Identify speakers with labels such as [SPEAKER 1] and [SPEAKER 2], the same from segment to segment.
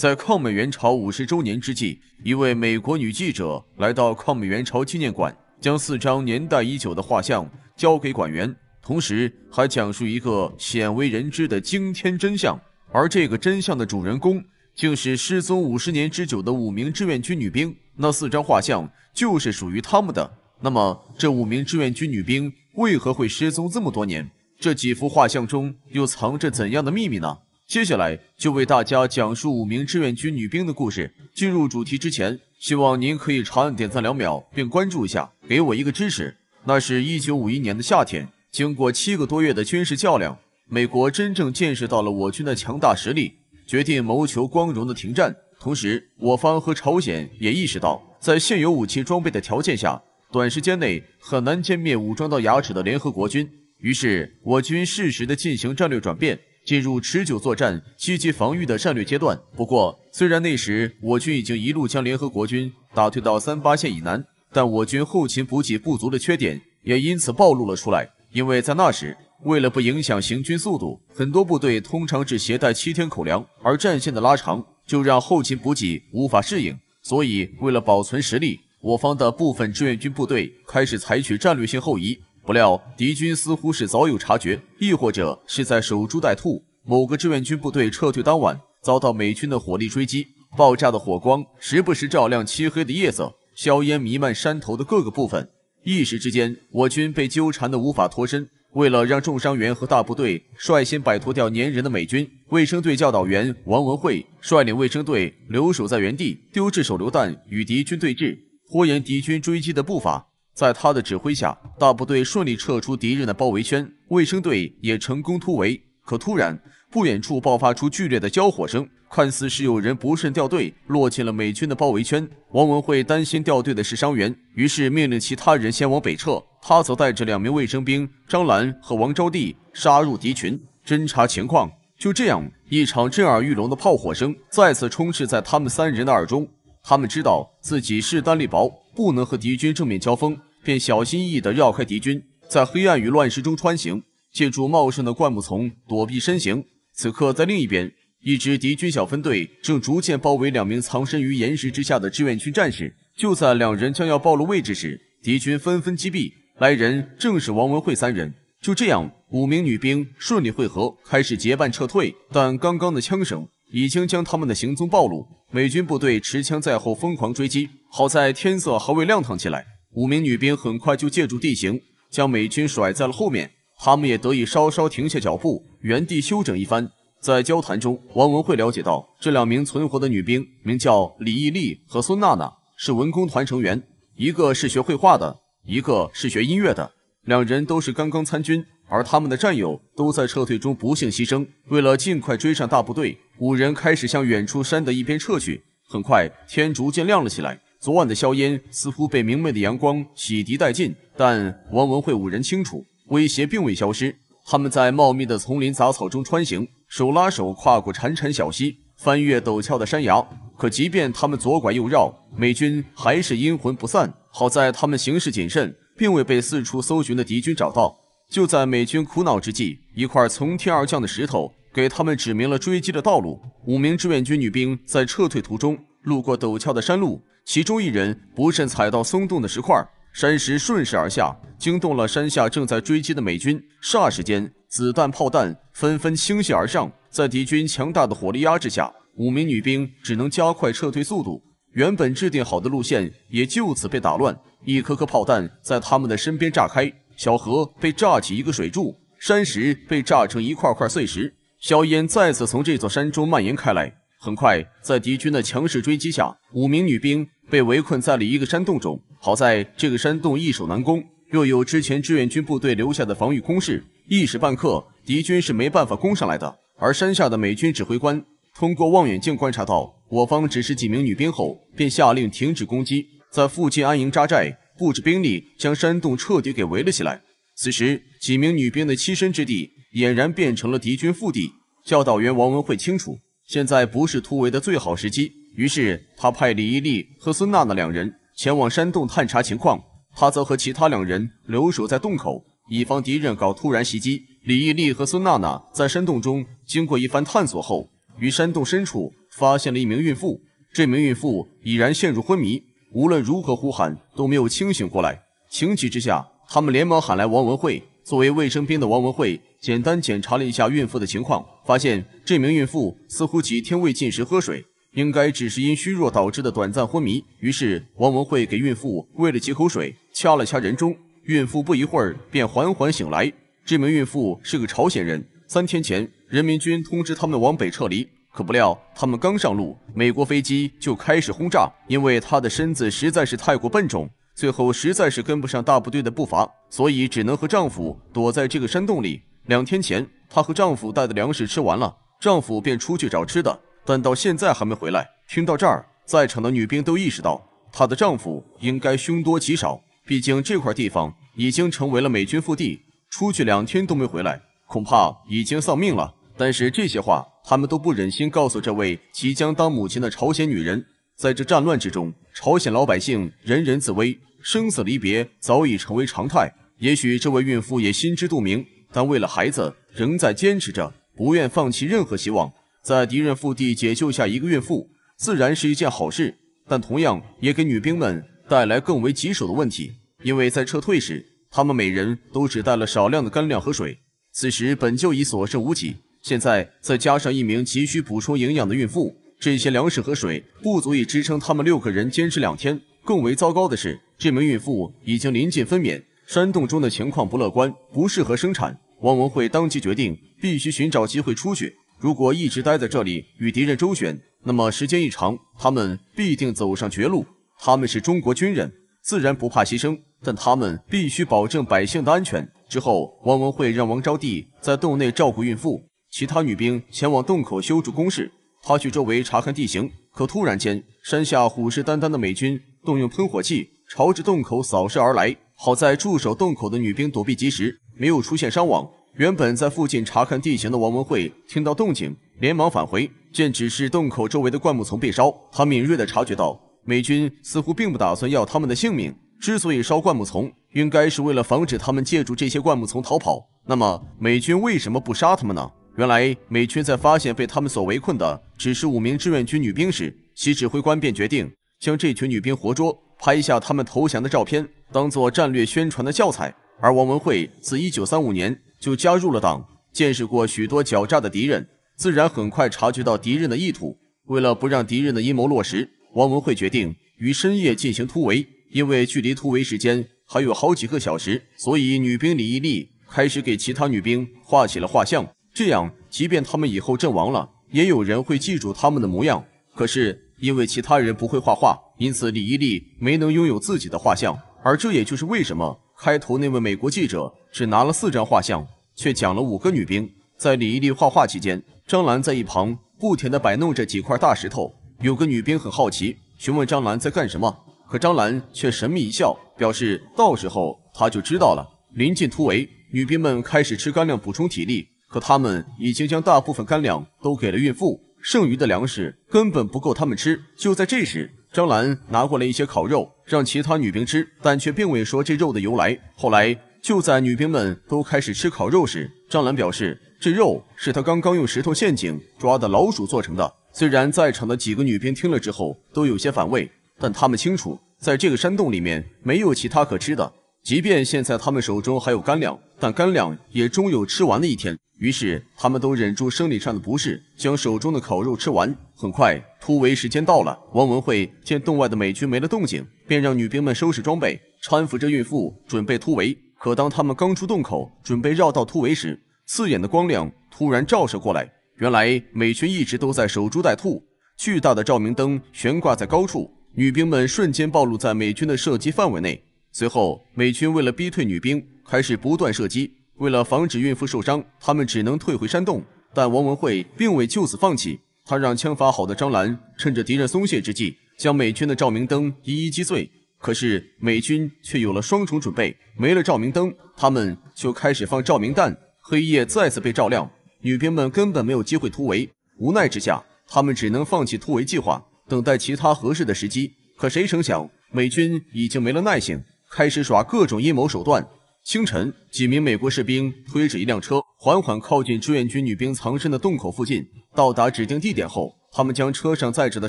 [SPEAKER 1] 在抗美援朝五十周年之际，一位美国女记者来到抗美援朝纪念馆，将四张年代已久的画像交给馆员，同时还讲述一个鲜为人知的惊天真相。而这个真相的主人公，竟是失踪五十年之久的五名志愿军女兵。那四张画像就是属于他们的。那么，这五名志愿军女兵为何会失踪这么多年？这几幅画像中又藏着怎样的秘密呢？接下来就为大家讲述五名志愿军女兵的故事。进入主题之前，希望您可以长按点赞两秒，并关注一下，给我一个支持。那是一九五一年的夏天，经过七个多月的军事较量，美国真正见识到了我军的强大实力，决定谋求光荣的停战。同时，我方和朝鲜也意识到，在现有武器装备的条件下，短时间内很难歼灭武装到牙齿的联合国军。于是，我军适时地进行战略转变。进入持久作战、积极防御的战略阶段。不过，虽然那时我军已经一路将联合国军打退到三八线以南，但我军后勤补给不足的缺点也因此暴露了出来。因为在那时，为了不影响行军速度，很多部队通常只携带七天口粮，而战线的拉长就让后勤补给无法适应。所以，为了保存实力，我方的部分志愿军部队开始采取战略性后移。不料，敌军似乎是早有察觉，亦或者是在守株待兔。某个志愿军部队撤退当晚，遭到美军的火力追击，爆炸的火光时不时照亮漆黑的夜色，硝烟弥漫山头的各个部分。一时之间，我军被纠缠的无法脱身。为了让重伤员和大部队率先摆脱掉粘人的美军，卫生队教导员王文慧率领卫生队留守在原地，丢掷手榴弹与敌军对峙，拖延敌军追击的步伐。在他的指挥下，大部队顺利撤出敌人的包围圈，卫生队也成功突围。可突然，不远处爆发出剧烈的交火声，看似是有人不慎掉队，落进了美军的包围圈。王文慧担心掉队的是伤员，于是命令其他人先往北撤，他则带着两名卫生兵张兰和王招娣杀入敌群侦查情况。就这样，一场震耳欲聋的炮火声再次充斥在他们三人的耳中。他们知道自己势单力薄，不能和敌军正面交锋。便小心翼翼地绕开敌军，在黑暗与乱石中穿行，借助茂盛的灌木丛躲避身形。此刻，在另一边，一支敌军小分队正逐渐包围两名藏身于岩石之下的志愿军战士。就在两人将要暴露位置时，敌军纷纷击毙。来人正是王文慧三人。就这样，五名女兵顺利会合，开始结伴撤退。但刚刚的枪声已经将他们的行踪暴露，美军部队持枪在后疯狂追击。好在天色还未亮堂起来。五名女兵很快就借助地形将美军甩在了后面，他们也得以稍稍停下脚步，原地休整一番。在交谈中，王文慧了解到，这两名存活的女兵名叫李毅丽和孙娜娜，是文工团成员，一个是学绘画的，一个是学音乐的，两人都是刚刚参军，而他们的战友都在撤退中不幸牺牲。为了尽快追上大部队，五人开始向远处山的一边撤去。很快，天逐渐亮了起来。昨晚的硝烟似乎被明媚的阳光洗涤殆尽，但王文慧五人清楚，威胁并未消失。他们在茂密的丛林杂草中穿行，手拉手跨过潺潺小溪，翻越陡峭的山崖。可即便他们左拐右绕，美军还是阴魂不散。好在他们行事谨慎，并未被四处搜寻的敌军找到。就在美军苦恼之际，一块从天而降的石头给他们指明了追击的道路。五名志愿军女兵在撤退途中，路过陡峭的山路。其中一人不慎踩到松动的石块，山石顺势而下，惊动了山下正在追击的美军。霎时间，子弹、炮弹纷纷倾泻而上，在敌军强大的火力压制下，五名女兵只能加快撤退速度。原本制定好的路线也就此被打乱。一颗颗炮弹在他们的身边炸开，小河被炸起一个水柱，山石被炸成一块块碎石，硝烟再次从这座山中蔓延开来。很快，在敌军的强势追击下，五名女兵。被围困在了一个山洞中，好在这个山洞易守难攻，又有之前志愿军部队留下的防御工事，一时半刻敌军是没办法攻上来的。而山下的美军指挥官通过望远镜观察到我方只是几名女兵后，便下令停止攻击，在附近安营扎寨，布置兵力，将山洞彻底给围了起来。此时，几名女兵的栖身之地俨然变成了敌军腹地。教导员王文慧清楚，现在不是突围的最好时机。于是，他派李毅力和孙娜娜两人前往山洞探查情况，他则和其他两人留守在洞口，以防敌人搞突然袭击。李毅力和孙娜娜在山洞中经过一番探索后，于山洞深处发现了一名孕妇。这名孕妇已然陷入昏迷，无论如何呼喊都没有清醒过来。情急之下，他们连忙喊来王文慧。作为卫生兵的王文慧简单检查了一下孕妇的情况，发现这名孕妇似乎几天未进食喝水。应该只是因虚弱导致的短暂昏迷。于是，王文慧给孕妇喂了几口水，掐了掐人中。孕妇不一会儿便缓缓醒来。这名孕妇是个朝鲜人。三天前，人民军通知他们往北撤离，可不料他们刚上路，美国飞机就开始轰炸。因为她的身子实在是太过笨重，最后实在是跟不上大部队的步伐，所以只能和丈夫躲在这个山洞里。两天前，她和丈夫带的粮食吃完了，丈夫便出去找吃的。但到现在还没回来。听到这儿，在场的女兵都意识到，她的丈夫应该凶多吉少。毕竟这块地方已经成为了美军腹地，出去两天都没回来，恐怕已经丧命了。但是这些话，他们都不忍心告诉这位即将当母亲的朝鲜女人。在这战乱之中，朝鲜老百姓人人自危，生死离别早已成为常态。也许这位孕妇也心知肚明，但为了孩子，仍在坚持着，不愿放弃任何希望。在敌人腹地解救下一个孕妇，自然是一件好事，但同样也给女兵们带来更为棘手的问题。因为在撤退时，她们每人都只带了少量的干粮和水，此时本就已所剩无几，现在再加上一名急需补充营养的孕妇，这些粮食和水不足以支撑她们六个人坚持两天。更为糟糕的是，这名孕妇已经临近分娩，山洞中的情况不乐观，不适合生产。汪文慧当即决定，必须寻找机会出去。如果一直待在这里与敌人周旋，那么时间一长，他们必定走上绝路。他们是中国军人，自然不怕牺牲，但他们必须保证百姓的安全。之后，汪文慧让王招娣在洞内照顾孕妇，其他女兵前往洞口修筑工事。他去周围查看地形，可突然间，山下虎视眈眈的美军动用喷火器朝着洞口扫射而来。好在驻守洞口的女兵躲避及时，没有出现伤亡。原本在附近查看地形的王文慧听到动静，连忙返回。见只是洞口周围的灌木丛被烧，她敏锐地察觉到，美军似乎并不打算要他们的性命。之所以烧灌木丛，应该是为了防止他们借助这些灌木丛逃跑。那么，美军为什么不杀他们呢？原来，美军在发现被他们所围困的只是五名志愿军女兵时，其指挥官便决定将这群女兵活捉，拍下他们投降的照片，当做战略宣传的教材。而王文慧自1935年。就加入了党，见识过许多狡诈的敌人，自然很快察觉到敌人的意图。为了不让敌人的阴谋落实，王文慧决定于深夜进行突围。因为距离突围时间还有好几个小时，所以女兵李毅力开始给其他女兵画起了画像。这样，即便他们以后阵亡了，也有人会记住他们的模样。可是，因为其他人不会画画，因此李毅力没能拥有自己的画像。而这也就是为什么。开头那位美国记者只拿了四张画像，却讲了五个女兵。在李一力画画期间，张兰在一旁不停地摆弄着几块大石头。有个女兵很好奇，询问张兰在干什么，可张兰却神秘一笑，表示到时候她就知道了。临近突围，女兵们开始吃干粮补充体力，可他们已经将大部分干粮都给了孕妇，剩余的粮食根本不够他们吃。就在这时，张兰拿过来一些烤肉。让其他女兵吃，但却并未说这肉的由来。后来就在女兵们都开始吃烤肉时，张兰表示这肉是他刚刚用石头陷阱抓的老鼠做成的。虽然在场的几个女兵听了之后都有些反胃，但他们清楚，在这个山洞里面没有其他可吃的。即便现在他们手中还有干粮，但干粮也终有吃完的一天。于是，他们都忍住生理上的不适，将手中的烤肉吃完。很快，突围时间到了。王文慧见洞外的美军没了动静，便让女兵们收拾装备，搀扶着孕妇准备突围。可当他们刚出洞口，准备绕道突围时，刺眼的光亮突然照射过来。原来，美军一直都在守株待兔，巨大的照明灯悬挂在高处，女兵们瞬间暴露在美军的射击范围内。随后，美军为了逼退女兵，开始不断射击。为了防止孕妇受伤，他们只能退回山洞。但王文慧并未就此放弃，他让枪法好的张兰趁着敌人松懈之际，将美军的照明灯一一击碎。可是美军却有了双重准备，没了照明灯，他们就开始放照明弹，黑夜再次被照亮，女兵们根本没有机会突围。无奈之下，他们只能放弃突围计划，等待其他合适的时机。可谁成想，美军已经没了耐性。开始耍各种阴谋手段。清晨，几名美国士兵推着一辆车，缓缓靠近志愿军女兵藏身的洞口附近。到达指定地点后，他们将车上载着的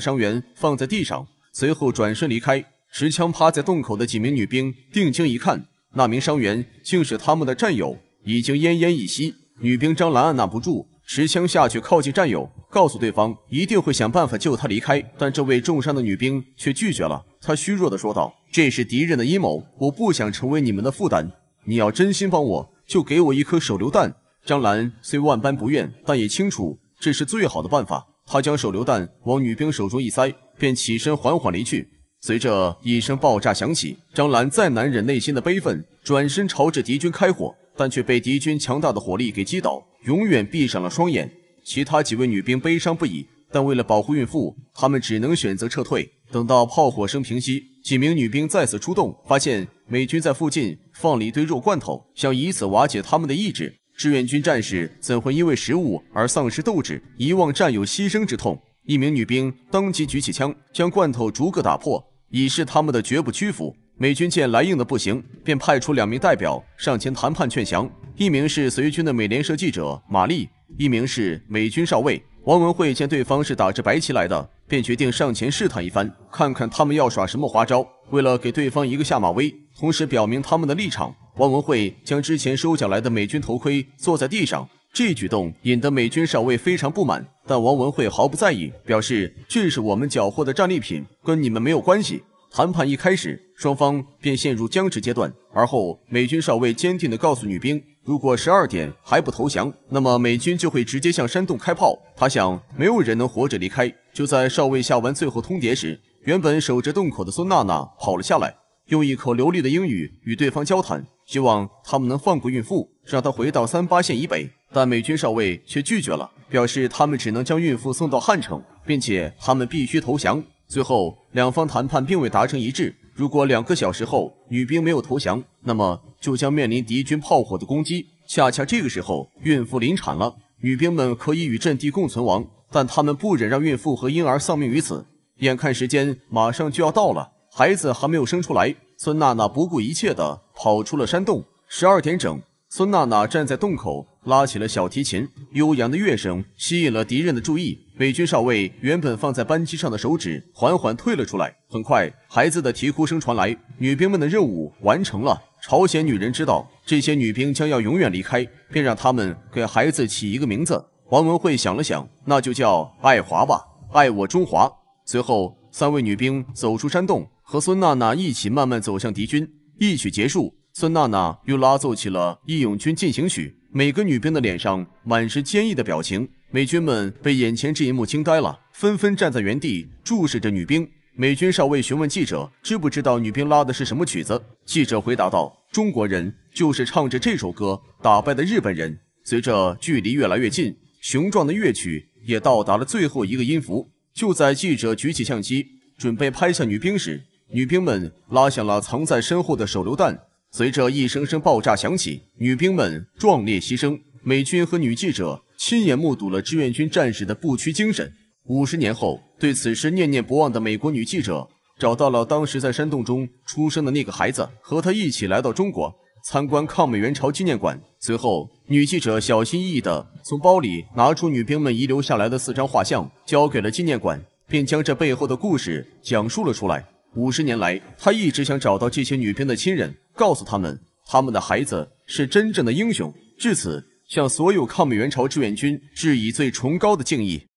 [SPEAKER 1] 伤员放在地上，随后转身离开。持枪趴在洞口的几名女兵定睛一看，那名伤员竟是他们的战友，已经奄奄一息。女兵张兰按捺不住，持枪下去靠近战友，告诉对方一定会想办法救他离开。但这位重伤的女兵却拒绝了，她虚弱地说道。这是敌人的阴谋，我不想成为你们的负担。你要真心帮我，就给我一颗手榴弹。张兰虽万般不愿，但也清楚这是最好的办法。她将手榴弹往女兵手中一塞，便起身缓缓离去。随着一声爆炸响起，张兰再难忍内心的悲愤，转身朝着敌军开火，但却被敌军强大的火力给击倒，永远闭上了双眼。其他几位女兵悲伤不已，但为了保护孕妇，他们只能选择撤退。等到炮火声平息，几名女兵再次出动，发现美军在附近放了一堆肉罐头，想以此瓦解他们的意志。志愿军战士怎会因为食物而丧失斗志，遗忘战友牺牲之痛？一名女兵当即举起枪，将罐头逐个打破，以示他们的绝不屈服。美军见来硬的不行，便派出两名代表上前谈判劝降，一名是随军的美联社记者玛丽，一名是美军少尉王文慧。见对方是打着白旗来的。便决定上前试探一番，看看他们要耍什么花招。为了给对方一个下马威，同时表明他们的立场，王文慧将之前收缴来的美军头盔坐在地上。这一举动引得美军少尉非常不满，但王文慧毫不在意，表示这是我们缴获的战利品，跟你们没有关系。谈判一开始，双方便陷入僵持阶段。而后，美军少尉坚定地告诉女兵：“如果十二点还不投降，那么美军就会直接向山洞开炮，他想没有人能活着离开。”就在少尉下完最后通牒时，原本守着洞口的孙娜娜跑了下来，用一口流利的英语与对方交谈，希望他们能放过孕妇，让她回到三八线以北。但美军少尉却拒绝了，表示他们只能将孕妇送到汉城，并且他们必须投降。最后，两方谈判并未达成一致。如果两个小时后女兵没有投降，那么就将面临敌军炮火的攻击。恰恰这个时候，孕妇临产了，女兵们可以与阵地共存亡。但他们不忍让孕妇和婴儿丧命于此，眼看时间马上就要到了，孩子还没有生出来，孙娜娜不顾一切的跑出了山洞。十二点整，孙娜娜站在洞口拉起了小提琴，悠扬的乐声吸引了敌人的注意。美军少尉原本放在扳机上的手指缓缓退了出来。很快，孩子的啼哭声传来，女兵们的任务完成了。朝鲜女人知道这些女兵将要永远离开，便让他们给孩子起一个名字。黄文慧想了想，那就叫《爱华吧》，爱我中华。随后，三位女兵走出山洞，和孙娜娜一起慢慢走向敌军。一曲结束，孙娜娜又拉奏起了《义勇军进行曲》。每个女兵的脸上满是坚毅的表情。美军们被眼前这一幕惊呆了，纷纷站在原地注视着女兵。美军少尉询问记者：“知不知道女兵拉的是什么曲子？”记者回答道：“中国人就是唱着这首歌打败的日本人。”随着距离越来越近。雄壮的乐曲也到达了最后一个音符。就在记者举起相机准备拍下女兵时，女兵们拉响了藏在身后的手榴弹。随着一声声爆炸响起，女兵们壮烈牺牲。美军和女记者亲眼目睹了志愿军战士的不屈精神。五十年后，对此事念念不忘的美国女记者找到了当时在山洞中出生的那个孩子，和他一起来到中国。参观抗美援朝纪念馆，随后女记者小心翼翼地从包里拿出女兵们遗留下来的四张画像，交给了纪念馆，并将这背后的故事讲述了出来。五十年来，她一直想找到这些女兵的亲人，告诉他们，他们的孩子是真正的英雄。至此，向所有抗美援朝志愿军致以最崇高的敬意。